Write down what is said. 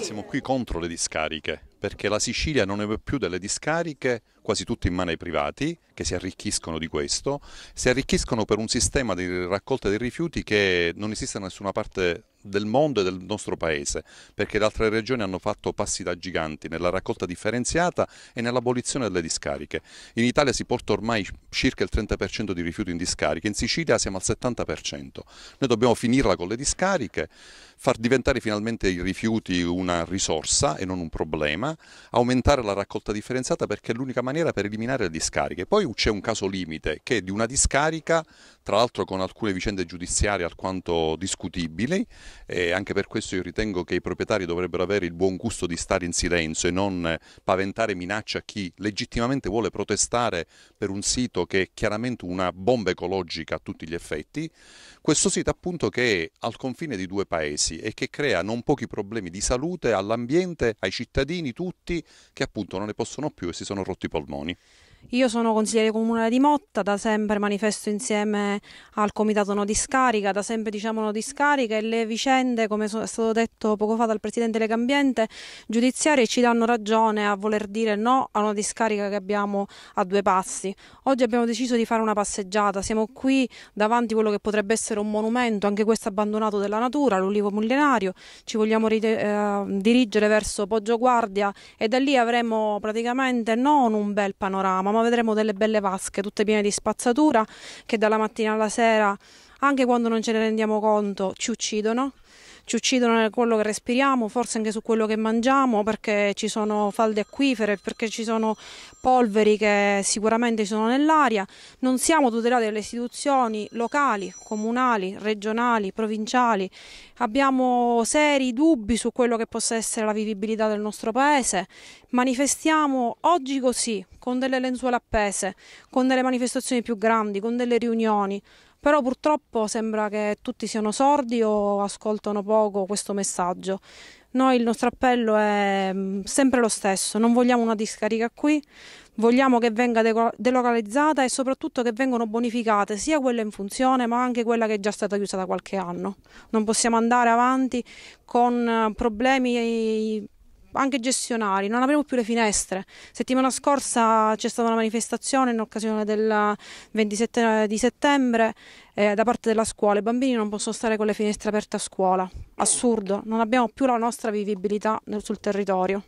Siamo qui contro le discariche perché la Sicilia non ne più delle discariche, quasi tutte in mano ai privati, che si arricchiscono di questo, si arricchiscono per un sistema di raccolta dei rifiuti che non esiste da nessuna parte del mondo e del nostro paese, perché le altre regioni hanno fatto passi da giganti nella raccolta differenziata e nell'abolizione delle discariche. In Italia si porta ormai circa il 30% di rifiuti in discariche, in Sicilia siamo al 70%. Noi dobbiamo finirla con le discariche, far diventare finalmente i rifiuti una risorsa e non un problema, aumentare la raccolta differenziata perché è l'unica maniera per eliminare le discariche. Poi c'è un caso limite che di una discarica tra l'altro con alcune vicende giudiziarie alquanto discutibili e anche per questo io ritengo che i proprietari dovrebbero avere il buon gusto di stare in silenzio e non paventare minacce a chi legittimamente vuole protestare per un sito che è chiaramente una bomba ecologica a tutti gli effetti. Questo sito appunto che è al confine di due paesi e che crea non pochi problemi di salute all'ambiente, ai cittadini tutti che appunto non ne possono più e si sono rotti i polmoni. Io sono consigliere comunale di Motta, da sempre manifesto insieme al comitato No Discarica, da sempre diciamo No Discarica e le vicende, come è stato detto poco fa dal presidente Legambiente, giudiziarie ci danno ragione a voler dire no a una discarica che abbiamo a due passi. Oggi abbiamo deciso di fare una passeggiata, siamo qui davanti a quello che potrebbe essere un monumento, anche questo abbandonato della natura, l'Ulivo millenario, ci vogliamo eh, dirigere verso Poggio Guardia e da lì avremo praticamente non un bel panorama, sembrava, ma vedremo delle belle vasche tutte piene di spazzatura che dalla mattina alla sera, anche quando non ce ne rendiamo conto, ci uccidono ci uccidono in quello che respiriamo, forse anche su quello che mangiamo, perché ci sono falde acquifere, perché ci sono polveri che sicuramente sono nell'aria. Non siamo tutelati dalle istituzioni locali, comunali, regionali, provinciali. Abbiamo seri dubbi su quello che possa essere la vivibilità del nostro paese. Manifestiamo oggi così, con delle lenzuola appese, con delle manifestazioni più grandi, con delle riunioni però purtroppo sembra che tutti siano sordi o ascoltano poco questo messaggio. Noi il nostro appello è mm, sempre lo stesso, non vogliamo una discarica qui, vogliamo che venga delocalizzata e soprattutto che vengano bonificate sia quella in funzione ma anche quella che è già stata chiusa da qualche anno. Non possiamo andare avanti con eh, problemi anche gestionali, non avremo più le finestre. Settimana scorsa c'è stata una manifestazione in occasione del 27 eh, di settembre eh, da parte della scuola, i bambini non possono stare con le finestre aperte a scuola, assurdo, non abbiamo più la nostra vivibilità sul territorio.